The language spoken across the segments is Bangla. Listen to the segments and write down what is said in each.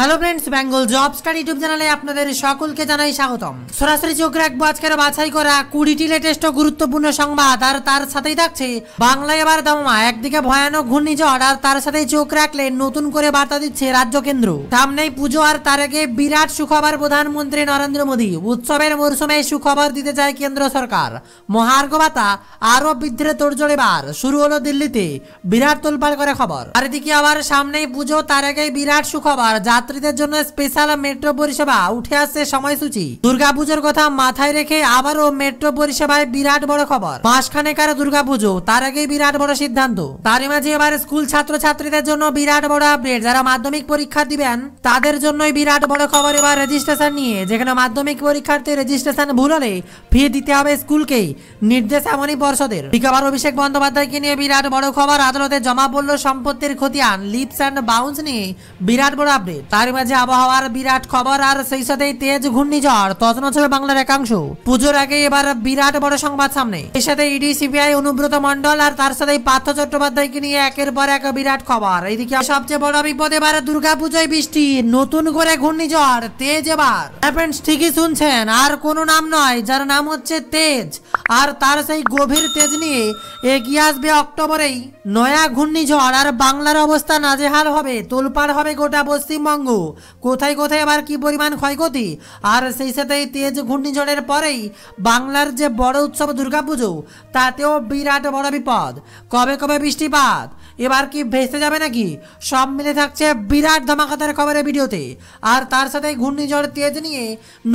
hello friends Bengal job star YouTube চ্যানেলে আপনাদের সকলকে জানাই স্বাগতম সরাসরি চোখ রাখবো আজকের বাছাই করা কুড়িটি লেটেস্ট গুরুত্বপূর্ণ সংবাদ আর তার সাথেই থাকছে বাংলায় এবার দামা একদিকে ভয়ানক ঘূর্ণিঝড় আর তার সাথে চোখ রাখলে নতুন করে বার্তা দিচ্ছে রাজ্য কেন্দ্র সামনেই পুজো আর তার আগে বিরাট সুখবর প্রধানমন্ত্রী নরেন্দ্র মোদী উৎসবের মরশুমে সুখবর দিতে চায় কেন্দ্র সরকার মহার্ঘ ভাতা আরো বৃদ্ধের তোড়জোড় এবার শুরু হলো দিল্লিতে বিরাট তোলপাড় করে খবর আর এদিকে আবার সামনেই পুজো তার আগে বিরাট সুখবর যা যাত্রীদের জন্য স্পেশাল মেট্রো পরিষেবা উঠে আসছে সময়সূচি দুর্গাপুজোর কথা মাথায় রেখে আবারও মেট্রো পরিষেবায় বিরাট বড় খবর মাসখানেক আর দুর্গাপুজো তার আগেই বিরাট বড় সিদ্ধান্ত তারই মাঝে এবার স্কুল ছাত্রছাত্রীদের জন্য বিরাট বড় আপডেট যারা মাধ্যমিক পরীক্ষা দিবেন তাদের জন্যই বিরাট বড় খবর এবার রেজিস্ট্রেশন নিয়ে যেখানে মাধ্যমিক পরীক্ষার্থী রেজিস্ট্রেশন ভুল হলে ফি দিতে হবে স্কুলকেই নির্দেশ এমনই পর্ষদের বিকাবার অভিষেক বন্দ্যোপাধ্যায়কে নিয়ে বিরাট বড় খবর আদালতে জমা পড়ল সম্পত্তির খতিয়ান লিপস অ্যান্ড বাউন্স নিয়ে বিরাট বড় আপডেট তার মাঝে আবহাওয়ার বিরাট খবর আর সেই সাথেই তেজ ঘূর্ণিঝড় তজনছ বাংলার একাংশ পুজোর আগে এবার বিরাট বড় সংবাদ সামনে এর সাথে ইডি সিবিআই অনুব্রত মন্ডল আর তার সাথে পার্থ চট্টোপাধ্যায়কে নিয়ে একের পর এক বিরাট খবর এইদিকে সবচেয়ে বড় বিপদ এবার দুর্গাপুজোয় বৃষ্টি নতুন করে ঘূর্ণিঝড় তেজ এবার ফ্রেন্ডস হ্যাঁ ঠিকই শুনছেন আর কোনো নাম নয় যার নাম হচ্ছে তেজ আর তার সেই গভীর তেজ নিয়ে এগিয়ে আসবে অক্টোবরেই নয়া ঘূর্ণিঝড় আর বাংলার অবস্থা নাজেহাল হবে তোলপাড় হবে গোটা পশ্চিমবঙ্গ পশ্চিমবঙ্গ কোথায় কোথায় আবার কি পরিমাণ ক্ষয়ক্ষতি আর সেই সাথে এই তেজ ঘূর্ণিঝড়ের পরেই বাংলার যে বড় উৎসব দুর্গাপুজো তাতেও বিরাট বড় বিপদ কবে কবে বৃষ্টিপাত এবার কি ভেসে যাবে নাকি সব মিলে থাকছে বিরাট ধমাকাতার খবরের ভিডিওতে আর তার সাথে ঘূর্ণিঝড় তেজ নিয়ে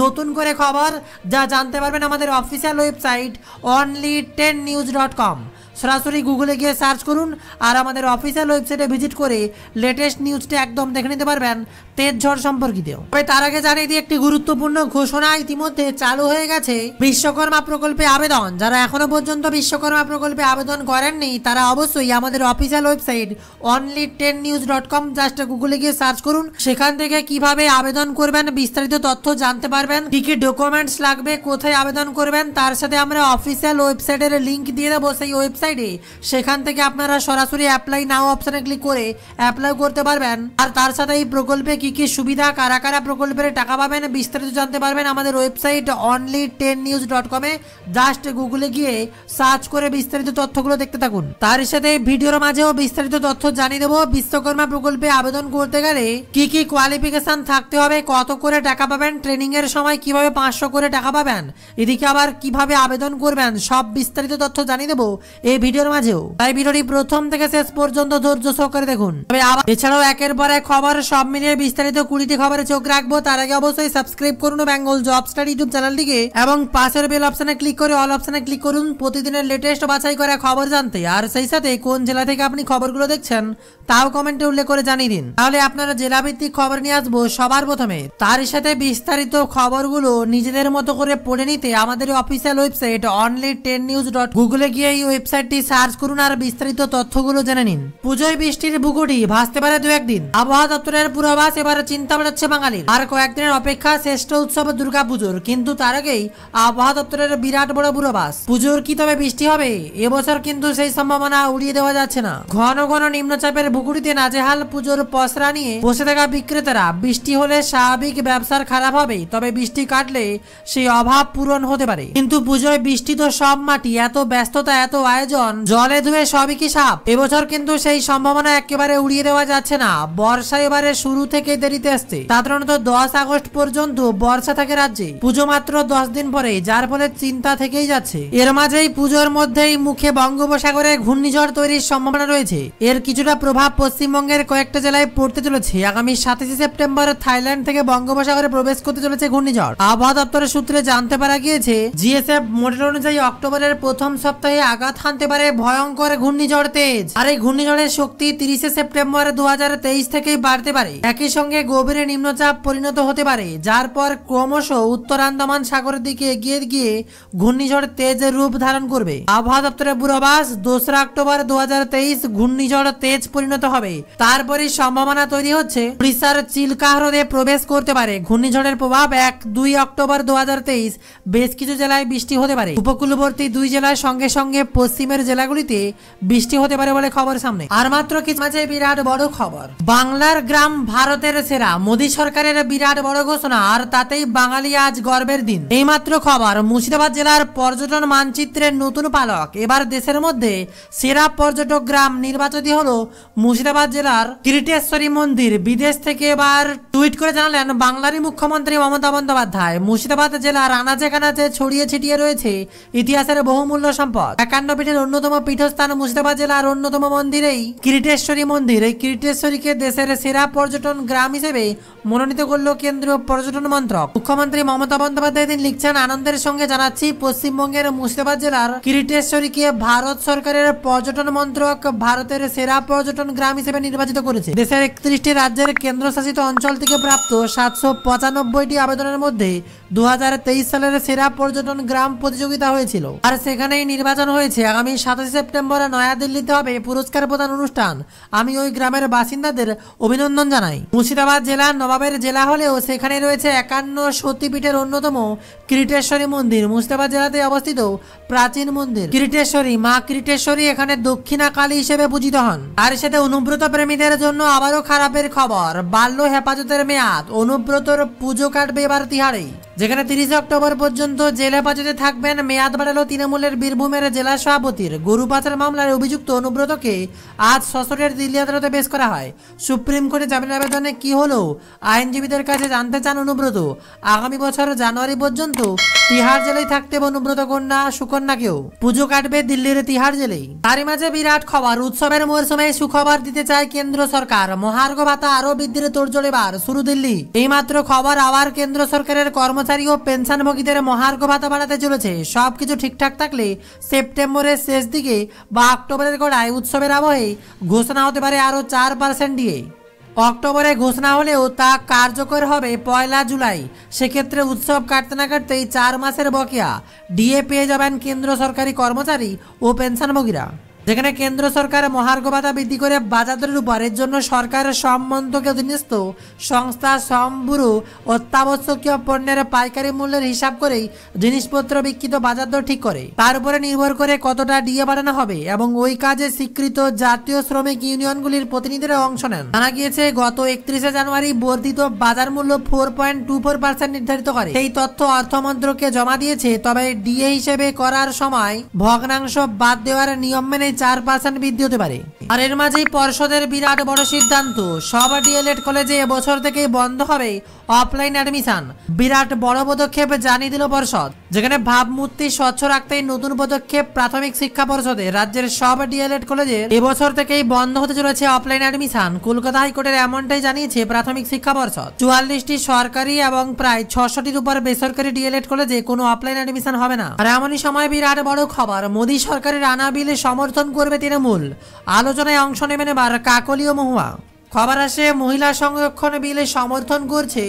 নতুন করে খবর যা জানতে পারবেন আমাদের official website only ten news dot com সরাসরি গুগলে গিয়ে সার্চ করুন আর আমাদের অফিসিয়াল ওয়েবসাইটে ভিজিট করে লেটেস্ট নিউজটা একদম দেখে নিতে পারবেন তেজ ঝড় সম্পর্কিতও তবে তার আগে জানিয়ে দিয়ে একটি গুরুত্বপূর্ণ ঘোষণা ইতিমধ্যে চালু হয়ে গেছে বিশ্বকর্মা প্রকল্পে আবেদন যারা এখনো পর্যন্ত বিশ্বকর্মা প্রকল্পে আবেদন করেননি তারা অবশ্যই আমাদের official website only ten news dot com just গুগলে গিয়ে সার্চ করুন সেখান থেকে কিভাবে আবেদন করবেন বিস্তারিত তথ্য জানতে পারবেন কি কি ডকুমেন্টস লাগবে কোথায় আবেদন করবেন তার সাথে আমরা অফিসিয়াল ওয়েবসাইটের লিঙ্ক দিয়ে দেবো সেই ওয়েবসাইট ওয়েবসাইটে সেখান থেকে আপনারা সরাসরি অ্যাপ্লাই নাও অপশানে ক্লিক করে অ্যাপ্লাই করতে পারবেন আর তার সাথে এই প্রকল্পে কি কি সুবিধা কারা কারা প্রকল্পের টাকা পাবেন বিস্তারিত জানতে পারবেন আমাদের website only ten news dot কমে জাস্ট গুগলে গিয়ে সার্চ করে বিস্তারিত তথ্যগুলো দেখতে থাকুন তার সাথে ভিডিওর মাঝেও বিস্তারিত তথ্য জানিয়ে দেবো বিশ্বকর্মা প্রকল্পে আবেদন করতে গেলে কি কি কোয়ালিফিকেশন থাকতে হবে কত করে টাকা পাবেন ট্রেনিং এর সময় কিভাবে পাঁচশো করে টাকা পাবেন এদিকে আবার কিভাবে আবেদন করবেন সব বিস্তারিত তথ্য জানিয়ে দেবো এই ভিডিওর মাঝেও তাই ভিডিওটি প্রথম থেকে শেষ পর্যন্ত ধৈর্য সহকারে দেখুন তবে এছাড়াও একের পর এক খবর সব মিলিয়ে বিস্তারিত কুড়িটি খবরে চোখ রাখবো তার আগে অবশ্যই সাবস্ক্রাইব করুন বেঙ্গল জব স্টার ইউটিউব চ্যানেলটিকে এবং পাশের বেল অপশনে ক্লিক করে অল অপশনে ক্লিক করুন প্রতিদিনের লেটেস্ট বাছাই করা খবর জানতে আর সেই সাথে কোন জেলা থেকে আপনি খবরগুলো দেখছেন তাও কমেন্টে উল্লেখ করে জানিয়ে দিন তাহলে আপনারা জেলাভিত্তিক খবর নিয়ে আসবো সবার প্রথমে তার সাথে বিস্তারিত খবরগুলো নিজেদের মতো করে পড়ে নিতে আমাদের official website only ten news dot গুগলে গিয়ে এই ওয়েবসাইট ওয়েবসাইটটি সার্চ করুন আর বিস্তারিত তথ্যগুলো জেনে নিন পুজোয় বৃষ্টির বুকুটি ভাসতে পারে দু একদিন আবহাওয়া দপ্তরের পূর্বাভাস এবার চিন্তা বাড়াচ্ছে বাঙালির আর কয়েকদিনের অপেক্ষা শ্রেষ্ঠ উৎসব দুর্গা পুজোর কিন্তু তার আগেই আবহাওয়া দপ্তরের বিরাট বড় পূর্বাভাস পুজোর কি তবে বৃষ্টি হবে এবছর কিন্তু সেই সম্ভাবনা উড়িয়ে দেওয়া যাচ্ছে না ঘন ঘন নিম্নচাপের বুকুটিতে নাজেহাল পুজোর পসরা নিয়ে বসে থাকা বিক্রেতারা বৃষ্টি হলে স্বাভাবিক ব্যবসার খারাপ হবে তবে বৃষ্টি কাটলে সেই অভাব পূরণ হতে পারে কিন্তু পুজোয় বৃষ্টি তো সব মাটি এত ব্যস্ততা এত আয়োজন জন জলে ধুয়ে সবই কি সাপ এবছর কিন্তু সেই সম্ভাবনা একেবারে উড়িয়ে দেওয়া যাচ্ছে না বর্ষা এবারে শুরু থেকে দেরিতে আসছে সাধারণত দশ আগস্ট পর্যন্ত বর্ষা থাকে রাজ্যে পুজো মাত্র দশ দিন পরে যার ফলে চিন্তা থেকেই যাচ্ছে এর মাঝেই পুজোর মধ্যেই মুখে বঙ্গোপসাগরে ঘূর্ণিঝড় তৈরির সম্ভাবনা রয়েছে এর কিছুটা প্রভাব পশ্চিমবঙ্গের কয়েকটা জেলায় পড়তে চলেছে আগামী সাতাশে সেপ্টেম্বর থাইল্যান্ড থেকে বঙ্গোপসাগরে প্রবেশ করতে চলেছে ঘূর্ণিঝড় আবহাওয়া দপ্তরের সূত্রে জানতে পারা গিয়েছে জিএসএফ মডেল অনুযায়ী অক্টোবরের প্রথম সপ্তাহে আঘাত হানতে করতে পারে ভয়ঙ্কর ঘূর্ণিঝড় তেজ আর এই ঘূর্ণিঝড়ের শক্তি তিরিশে সেপ্টেম্বর দু থেকেই বাড়তে পারে একই সঙ্গে গভীরে নিম্নচাপ পরিণত হতে পারে যার পর ক্রমশ উত্তর আন্দামান সাগরের দিকে এগিয়ে গিয়ে ঘূর্ণিঝড় তেজ রূপ ধারণ করবে আবহাওয়া দপ্তরের পূর্বাভাস দোসরা অক্টোবর দু ঘূর্ণিঝড় তেজ পরিণত হবে তারপরে সম্ভাবনা তৈরি হচ্ছে উড়িষ্যার চিল্কা হ্রদে প্রবেশ করতে পারে ঘূর্ণিঝড়ের প্রভাব এক দুই অক্টোবর দু বেশ কিছু জেলায় বৃষ্টি হতে পারে উপকূলবর্তী দুই জেলায় সঙ্গে সঙ্গে পশ্চিমে পশ্চিমের জেলাগুলিতে বৃষ্টি হতে পারে বলে খবর সামনে আর মাত্র কিছু মাঝে বিরাট বড় খবর বাংলার গ্রাম ভারতের সেরা মোদী সরকারের বিরাট বড় ঘোষণা আর তাতেই বাঙালি আজ গর্বের দিন এই মাত্র খবর মুর্শিদাবাদ জেলার পর্যটন মানচিত্রের নতুন পালক এবার দেশের মধ্যে সেরা পর্যটক গ্রাম নির্বাচিত হল মুর্শিদাবাদ জেলার কিরিটেশ্বরী মন্দির বিদেশ থেকে এবার টুইট করে জানালেন বাংলারই মুখ্যমন্ত্রী মমতা বন্দ্যোপাধ্যায় মুর্শিদাবাদ জেলার আনাচে কানাচে ছড়িয়ে ছিটিয়ে রয়েছে ইতিহাসের বহুমূল্য সম্পদ একান্ন পিঠের অন্যতম পীঠস্থান মুর্শিদাবাদ জেলার অন্যতম মন্দিরেই এই কিরিটেশ্বরী মন্দির এই কিরিটেশ্বরীকে দেশের সেরা পর্যটন গ্রাম হিসেবে মনোনীত করল কেন্দ্রীয় পর্যটন মন্ত্রক মুখ্যমন্ত্রী মমতা বন্দ্যোপাধ্যায় তিনি লিখছেন আনন্দের সঙ্গে জানাচ্ছি পশ্চিমবঙ্গের মুর্শিদাবাদ জেলার কিরিটেশ্বরীকে ভারত সরকারের পর্যটন মন্ত্রক ভারতের সেরা পর্যটন গ্রাম হিসেবে নির্বাচিত করেছে দেশের একত্রিশটি রাজ্যের কেন্দ্রশাসিত অঞ্চল থেকে প্রাপ্ত সাতশো পঁচানব্বইটি আবেদনের মধ্যে দু সালের সেরা পর্যটন গ্রাম প্রতিযোগিতা হয়েছিল আর সেখানেই নির্বাচন হয়েছে আগামী সাতাশে সেপ্টেম্বরে নয়াদিল্লিতে হবে পুরস্কার প্রদান অনুষ্ঠান আমি ওই গ্রামের বাসিন্দাদের অভিনন্দন জানাই মুর্শিদাবাদ জেলার নবাবের জেলা হলেও সেখানে রয়েছে একান্ন সতীপীঠের অন্যতম কিরিটেশ্বরী মন্দির মুস্তাফা জেলাতে অবস্থিত প্রাচীন মন্দির কিরিটেশ্বরী মা কিরিটেশ্বরী এখানে দক্ষিণা কালী হিসেবে পূজিত হন তার সাথে অনুব্রত প্রেমীদের জন্য আবারও খারাপের খবর বাল্য হেফাজতের মেয়াদ অনুব্রতর পুজো কাটবে এবার তিহারেই যেখানে তিরিশে অক্টোবর পর্যন্ত জেল হেফাজতে থাকবেন মেয়াদ বাড়ালো তৃণমূলের বীরভূমের জেলা সভাপতির গরু পাচার মামলার অভিযুক্ত অনুব্রতকে আজ সশরের দিল্লি আদালতে পেশ করা হয় সুপ্রিম কোর্টে জামিন আবেদনে কি হলো আইনজীবীদের কাছে জানতে চান অনুব্রত আগামী বছর জানুয়ারি পর্যন্ত মতো তিহার জেলেই থাকতে অনুব্রত কন্যা সুকন্যাকেও পুজো কাটবে দিল্লির তিহার জেলেই তারই মাঝে বিরাট খবর উৎসবের মরসুমে সুখবর দিতে চায় কেন্দ্র সরকার মহার্ঘ ভাতা আরো বৃদ্ধির তোড়জোড়ে বার শুরু দিল্লি এইমাত্র খবর আবার কেন্দ্র সরকারের কর্মচারী ও পেনশনভোগীদের মহার্ঘ ভাতা বাড়াতে চলেছে সবকিছু ঠিকঠাক থাকলে সেপ্টেম্বরের শেষ দিকে বা অক্টোবরের গোড়ায় উৎসবের আবহে ঘোষণা হতে পারে আরও চার পার্সেন্ট দিয়ে অক্টোবরে ঘোষণা হলেও তা কার্যকর হবে পয়লা জুলাই সেক্ষেত্রে উৎসব কাটতে না কাটতেই চার মাসের বকেয়া ডিএ পেয়ে যাবেন কেন্দ্র সরকারি কর্মচারী ও পেনশনভোগীরা যেখানে কেন্দ্র সরকার মহার্ঘ ভাতা বৃদ্ধি করে বাজারের উপর এর জন্য সরকারের সম্বন্ধকে অধীনস্থ সংস্থা সম্ভুরু অত্যাবশ্যকীয় পণ্যের পাইকারি মূল্যের হিসাব করেই জিনিসপত্র বিক্রিত বাজার দর ঠিক করে তার উপরে নির্ভর করে কতটা ডিএ বাড়ানো হবে এবং ওই কাজে স্বীকৃত জাতীয় শ্রমিক ইউনিয়নগুলির প্রতিনিধিরা অংশ নেন জানা গিয়েছে গত একত্রিশে জানুয়ারি বর্ধিত বাজার মূল্য four point two four percent নির্ধারিত করে এই তথ্য অর্থমন্ত্রকে জমা দিয়েছে তবে ডিএ হিসেবে করার সময় ভগ্নাংশ বাদ দেওয়ার নিয়ম মেনে চার পার্সেন্ট বৃদ্ধি হতে পারে আর এর মাঝেই পর্ষদের বিরাট বড় সিদ্ধান্ত সব ডিএলএড কলেজে এবছর থেকেই বন্ধ হবে অফলাইন অ্যাডমিশন বিরাট বড় পদক্ষেপ জানিয়ে দিল পর্ষদ যেখানে ভাবমূর্তি স্বচ্ছ রাখতেই নতুন পদক্ষেপ প্রাথমিক শিক্ষা পর্ষদে রাজ্যের সব ডিএলএড কলেজে এবছর থেকেই বন্ধ হতে চলেছে অফলাইন অ্যাডমিশন কলকাতা হাইকোর্টের এমনটাই জানিয়েছে প্রাথমিক শিক্ষা পর্ষদ চুয়াল্লিশটি সরকারি এবং প্রায় ছশোটির উপর বেসরকারি ডিএলএড কলেজে কোনো অফলাইন অ্যাডমিশন হবে না আর এমনই সময় বিরাট বড় খবর মোদী সরকারের আনা বিলে সমর্থন করবে তৃণমূল আলোচনা আলোচনায় অংশ নেবেন এবার কাকলীয় মহুয়া খবর আসে মহিলা সংরক্ষণ বিল সমর্থন করছে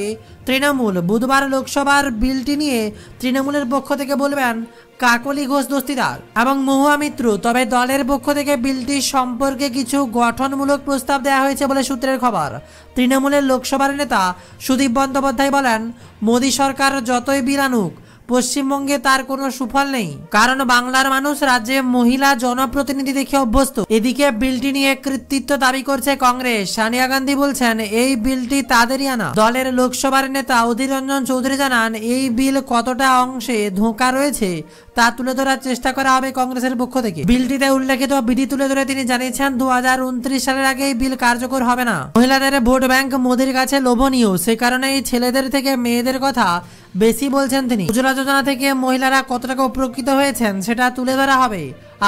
তৃণমূল বুধবার লোকসভার বিলটি নিয়ে তৃণমূলের পক্ষ থেকে বলবেন কাকলি ঘোষ দস্তিদার এবং মহুয়া মিত্র তবে দলের পক্ষ থেকে বিলটি সম্পর্কে কিছু গঠনমূলক প্রস্তাব দেওয়া হয়েছে বলে সূত্রের খবর তৃণমূলের লোকসভার নেতা সুদীপ বন্দ্যোপাধ্যায় বলেন মোদী সরকার যতই বিল আনুক পশ্চিমবঙ্গে তার কোনো সুফল নেই কারণ বাংলার মানুষ রাজ্যে মহিলা জনপ্রতিনিধি দেখে অভ্যস্ত এদিকে বিলটি নিয়ে কৃতিত্ব দাবি করছে কংগ্রেস সানিয়া গান্ধী বলছেন এই বিলটি তাদেরই আনা দলের লোকসভার নেতা অধীর রঞ্জন চৌধুরী জানান এই বিল কতটা অংশে ধোঁকা রয়েছে তা তুলে ধরার চেষ্টা করা হবে কংগ্রেসের পক্ষ থেকে বিলটিতে উল্লেখিত বিধি তুলে ধরে তিনি জানিয়েছেন দু সালের আগে এই বিল কার্যকর হবে না মহিলাদের ভোট ব্যাংক মোদির কাছে লোভনীয় সে কারণে এই ছেলেদের থেকে মেয়েদের কথা বেশি বলছেন তিনি উজ্জ্বলা যোজনা থেকে মহিলারা কত টাকা উপকৃত হয়েছেন সেটা তুলে ধরা হবে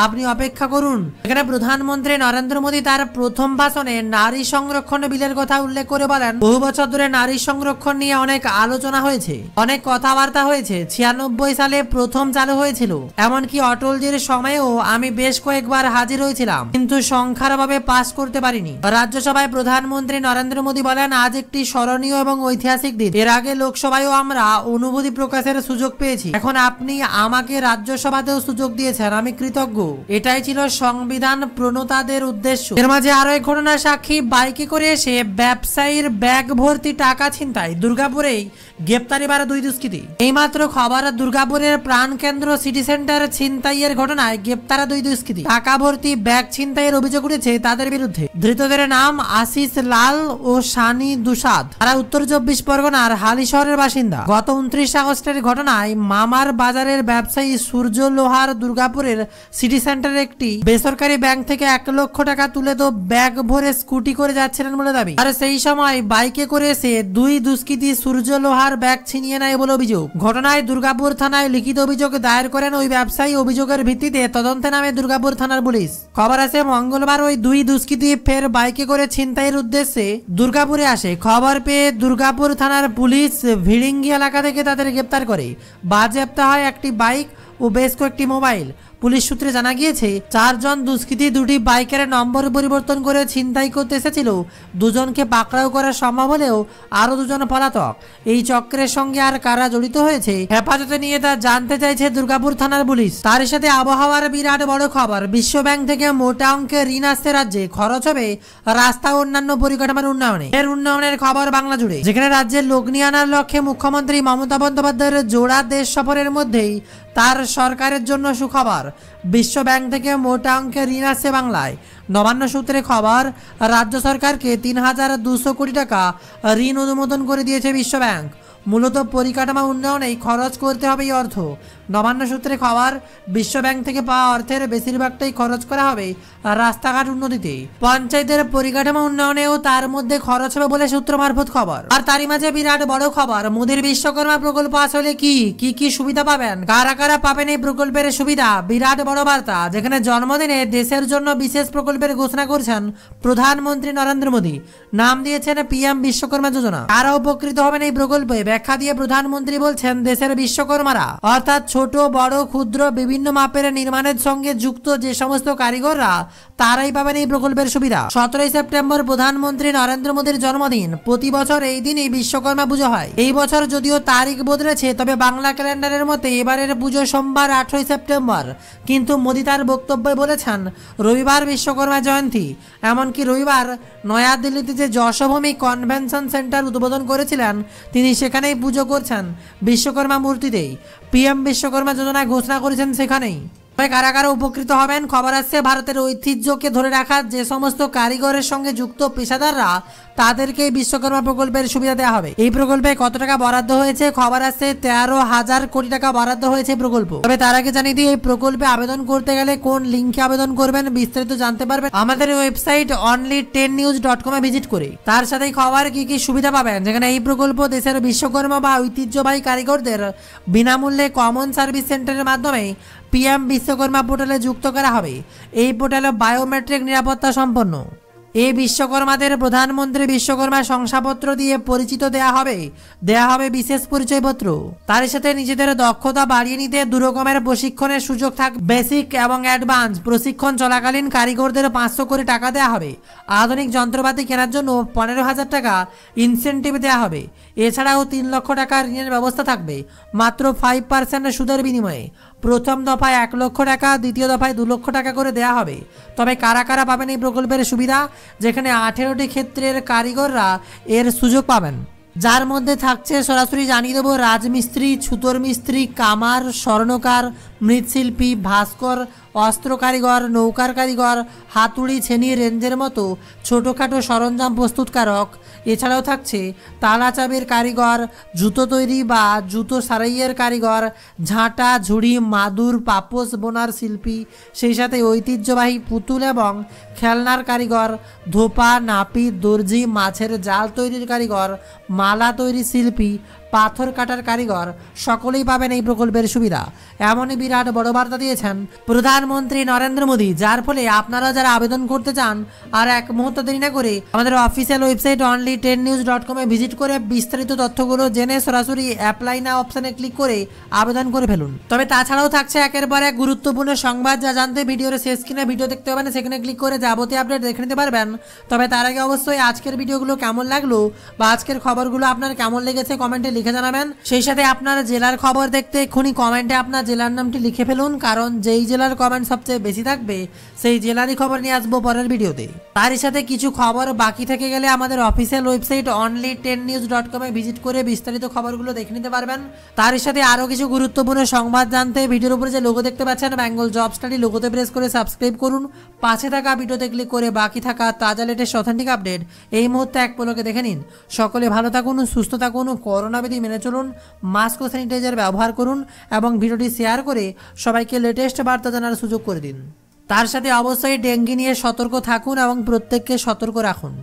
আপনি অপেক্ষা করুন এখানে প্রধানমন্ত্রী নরেন্দ্র মোদী তার প্রথম ভাষণে নারী সংরক্ষণ বিলের কথা উল্লেখ করে বলেন বহু বছর ধরে নারী সংরক্ষণ নিয়ে অনেক আলোচনা হয়েছে অনেক কথাবার্তা হয়েছে ছিয়ানব্বই সালে প্রথম চালু হয়েছিল এমনকি অটলজির সময়েও আমি বেশ কয়েকবার হাজির হয়েছিলাম কিন্তু সংখ্যার অভাবে পাশ করতে পারিনি রাজ্যসভায় প্রধানমন্ত্রী নরেন্দ্র মোদী বলেন আজ একটি স্মরণীয় এবং ঐতিহাসিক দিন এর আগে লোকসভায়ও আমরা অনুভূতি প্রকাশের সুযোগ পেয়েছি এখন আপনি আমাকে রাজ্যসভাতেও সুযোগ দিয়েছেন আমি কৃতজ্ঞ এটাই ছিল সংবিধান প্রণতাদের উদ্দেশ্য এর মাঝে আরো এক ঘটনা সাক্ষী বাইকে করে এসে ব্যবসায়ীর ব্যাগ ভর্তি টাকা ছিনতাই দুর্গাপুরেই গ্রেপ্তারি বাড়ে দুই দুষ্কৃতী এইমাত্র খবর দুর্গাপুরের কেন্দ্র সিটি সেন্টার ছিনতাইয়ের ঘটনায় গ্রেপ্তারা দুই দুষ্কৃতী টাকা ভর্তি ব্যাগ ছিনতাইয়ের অভিযোগ উঠেছে তাদের বিরুদ্ধে ধৃতদের নাম আশিস লাল ও সানি দুসাদ তারা উত্তর চব্বিশ পরগনার হালি শহরের বাসিন্দা গত উনত্রিশ আগস্টের ঘটনায় মামার বাজারের ব্যবসায়ী সূর্য লোহার দুর্গাপুরের সিটি সেন্টারের একটি বেসরকারি ব্যাংক থেকে এক লক্ষ টাকা তুলে তো ব্যাগ ভরে স্কুটি করে যাচ্ছিলেন বলে দাবি আর সেই সময় বাইকে করে এসে দুই দুষ্কৃতী সূর্য লোহার তার ব্যাগ ছিনিয়ে নেয় বলে অভিযোগ ঘটনায় দুর্গাপুর থানায় লিখিত অভিযোগ দায়ের করেন ওই ব্যবসায়ী অভিযোগের ভিত্তিতে তদন্তে নামে দুর্গাপুর থানার পুলিশ খবর আছে মঙ্গলবার ওই দুই দুষ্কৃতী ফের বাইকে করে ছিনতাইয়ের উদ্দেশ্যে দুর্গাপুরে আসে খবর পেয়ে দুর্গাপুর থানার পুলিশ ভিড়িঙ্গি এলাকা থেকে তাদের গ্রেপ্তার করে বাজেপ্তা হয় একটি বাইক ও বেশ কয়েকটি মোবাইল পুলিশ সূত্রে জানা গিয়েছে চারজন দুষ্কৃতী দুটি বাইকের নম্বর পরিবর্তন করে ছিনতাই করতে এসেছিল দুজনকে পাকড়াও করা সম্ভব হলেও আরও দুজন পলাতক এই চক্রের সঙ্গে আর কারা জড়িত হয়েছে হেফাজতে নিয়ে তা জানতে চাইছে দুর্গাপুর থানার পুলিশ তার সাথে আবহাওয়ার বিরাট বড় খবর বিশ্বব্যাংক থেকে মোটা অঙ্কে ঋণ আসছে রাজ্যে খরচ হবে রাস্তা অন্যান্য পরিকাঠামোর উন্নয়নে এর উন্নয়নের খবর বাংলা জুড়ে যেখানে রাজ্যের লগ্নি আনার লক্ষ্যে মুখ্যমন্ত্রী মমতা বন্দ্যোপাধ্যায়ের জোড়া দেশ সফরের মধ্যেই তার সরকারের জন্য সুখবর বিশ্ব ব্যাংক থেকে মোটা অঙ্কের ঋণ আসছে বাংলায় নবান্ন সূত্রে খবর রাজ্য সরকারকে তিন হাজার দুশো কোটি টাকা ঋণ অনুমোদন করে দিয়েছে বিশ্বব্যাংক মূলত পরিকাঠামো উন্নয়নেই খরচ করতে হবে এই অর্থ নবান্ন সূত্রে খবর বিশ্বব্যাংক থেকে পাওয়া অর্থের বেশিরভাগটাই খরচ করা হবে রাস্তাঘাট উন্নতিতে পঞ্চায়েতের পরিকাঠামো উন্নয়নেও তার মধ্যে খরচ হবে বলে সূত্র মারফত খবর আর তারই মাঝে বিরাট বড় খবর মোদীর বিশ্বকর্মা প্রকল্প আসলে কি কি কি সুবিধা পাবেন কারা কারা পাবেন এই প্রকল্পের সুবিধা বিরাট বড় বার্তা যেখানে জন্মদিনে দেশের জন্য বিশেষ প্রকল্পের ঘোষণা করছেন প্রধানমন্ত্রী নরেন্দ্র মোদী নাম দিয়েছেন পিএম বিশ্বকর্মা যোজনা কারা উপকৃত হবেন এই প্রকল্পে ব্যাখ্যা দিয়ে প্রধানমন্ত্রী বলছেন দেশের বিশ্বকর্মারা অর্থাৎ ছোট বড় ক্ষুদ্র বিভিন্ন মাপের নির্মাণের সঙ্গে যুক্ত যে সমস্ত কারিগররা তারাই পাবেন এই প্রকল্পের সুবিধা সতেরোই সেপ্টেম্বর প্রধানমন্ত্রী নরেন্দ্র মোদীর জন্মদিন প্রতি বছর এই দিনই বিশ্বকর্মা পুজো হয় এই বছর যদিও তারিখ বদলেছে তবে বাংলা ক্যালেন্ডারের মতে এবারের পুজো সোমবার আঠেরোই সেপ্টেম্বর কিন্তু মোদী তার বক্তব্যে বলেছেন রবিবার বিশ্বকর্মা জয়ন্তী এমনকি রবিবার নয়াদিল্লিতে যে যশভূমি কনভেনশন সেন্টার উদ্বোধন করেছিলেন তিনি সেখানে সেখানেই পুজো করছেন বিশ্বকর্মা মূর্তিতেই পিএম বিশ্বকর্মা যোজনায় ঘোষণা করেছেন সেখানেই কারা কারা উপকৃত হবেন খবর আসছে ভারতের ঐতিহ্যকে ধরে রাখার যে সমস্ত কারিগরের সঙ্গে যুক্ত পেশাদাররা তাদেরকে বিশ্বকর্মা প্রকল্পের সুবিধা দেওয়া হবে এই প্রকল্পে কত টাকা বরাদ্দ হয়েছে খবর আসছে তেরো হাজার কোটি টাকা বরাদ্দ হয়েছে প্রকল্প তবে তার আগে জানিয়ে দিই এই প্রকল্পে আবেদন করতে গেলে কোন লিঙ্কে আবেদন করবেন বিস্তারিত জানতে পারবেন আমাদের website only ten news dot কমে ভিজিট করে তার সাথে খবর কি কি সুবিধা পাবেন যেখানে এই প্রকল্প দেশের বিশ্বকর্মা বা ঐতিহ্যবাহী কারিগরদের বিনামূল্যে কমন সার্ভিস সেন্টারের মাধ্যমে পিএম বিশ্বকর্মা পোর্টালে যুক্ত করা হবে এই পোর্টালে বায়োমেট্রিক নিরাপত্তা সম্পন্ন এই বিশ্বকর্মাদের প্রধানমন্ত্রী বিশ্বকর্মা শংসাপত্র দিয়ে পরিচিত দেয়া হবে দেয়া হবে বিশেষ পরিচয়পত্র তার সাথে নিজেদের দক্ষতা বাড়িয়ে নিতে দুরকমের প্রশিক্ষণের সুযোগ থাক বেসিক এবং অ্যাডভান্স প্রশিক্ষণ চলাকালীন কারিগরদের পাঁচশো কোটি টাকা দেওয়া হবে আধুনিক যন্ত্রপাতি কেনার জন্য পনেরো হাজার টাকা ইনসেন্টিভ দেওয়া হবে এছাড়াও তিন লক্ষ টাকা ঋণের ব্যবস্থা থাকবে মাত্র ফাইভ পার্সেন্ট সুদের বিনিময়ে প্রথম দফায় এক লক্ষ টাকা দ্বিতীয় দফায় দু লক্ষ টাকা করে দেয়া হবে তবে কারা কারা পাবেন এই প্রকল্পের সুবিধা যেখানে আঠেরোটি ক্ষেত্রের কারিগররা এর সুযোগ পাবেন যার মধ্যে থাকছে সরাসরি জানিয়ে দেবো রাজমিস্ত্রি ছুতর মিস্ত্রি কামার স্বর্ণকার মৃৎশিল্পী ভাস্কর অস্ত্র কারিগর নৌকার কারিগর হাতুড়ি ছেনি রেঞ্জের মতো ছোটোখাটো সরঞ্জাম প্রস্তুতকারক এছাড়াও থাকছে তালা চাবির কারিগর জুতো তৈরি বা জুতো সারাইয়ের কারিগর ঝাঁটা ঝুড়ি মাদুর পাপস বোনার শিল্পী সেই সাথে ঐতিহ্যবাহী পুতুল এবং খেলনার কারিগর ধোপা নাপি দর্জি মাছের জাল তৈরির কারিগর মালা তৈরি শিল্পী পাথর কাটার কারিগর সকলেই পাবেন এই প্রকল্পের সুবিধা এমনই বিরাট বড় বার্তা দিয়েছেন প্রধানমন্ত্রী নরেন্দ্র মোদী যার ফলে আপনারা যারা আবেদন করতে চান আর এক মুহূর্ত দেরি না করে আমাদের official website only ten news dot কমে ভিজিট করে বিস্তারিত তথ্যগুলো জেনে সরাসরি অ্যাপ্লাই না অপশানে ক্লিক করে আবেদন করে ফেলুন তবে তাছাড়াও থাকছে একের পর এক গুরুত্বপূর্ণ সংবাদ যা জানতে ভিডিওর শেষ কিনে ভিডিও দেখতে পাবেন সেখানে ক্লিক করে যাবতীয় আপডেট দেখে নিতে পারবেন তবে তার আগে অবশ্যই আজকের ভিডিওগুলো কেমন লাগলো বা আজকের খবরগুলো আপনার কেমন লেগেছে কমেন্টে লিখে লিখে জানাবেন সেই সাথে আপনার জেলার খবর দেখতে এক্ষুনি কমেন্টে আপনার জেলার নামটি লিখে ফেলুন কারণ যেই জেলার কমেন্ট সবচেয়ে বেশি থাকবে সেই জেলারই খবর নিয়ে আসবো পরের ভিডিওতে তারই সাথে কিছু খবর বাকি থেকে গেলে আমাদের official website only ten news dot কমে ভিজিট করে বিস্তারিত খবরগুলো দেখে নিতে পারবেন তারই সাথে আরও কিছু গুরুত্বপূর্ণ সংবাদ জানতে ভিডিওর উপরে যে লোগো দেখতে পাচ্ছেন বেঙ্গল জব স্টাডি লোগোতে প্রেস করে সাবস্ক্রাইব করুন পাশে থাকা ভিডিওতে ক্লিক করে বাকি থাকা তাজা লেটেস্ট অথেন্টিক আপডেট এই মুহূর্তে এক পলকে দেখে নিন সকলে ভালো থাকুন সুস্থ থাকুন করোনা বিধি মেনে চলুন মাস্ক ও স্যানিটাইজার ব্যবহার করুন এবং ভিডিওটি শেয়ার করে সবাইকে লেটেস্ট বার্তা জানার সুযোগ করে দিন তার সাথে অবশ্যই ডেঙ্গি নিয়ে সতর্ক থাকুন এবং প্রত্যেককে সতর্ক রাখুন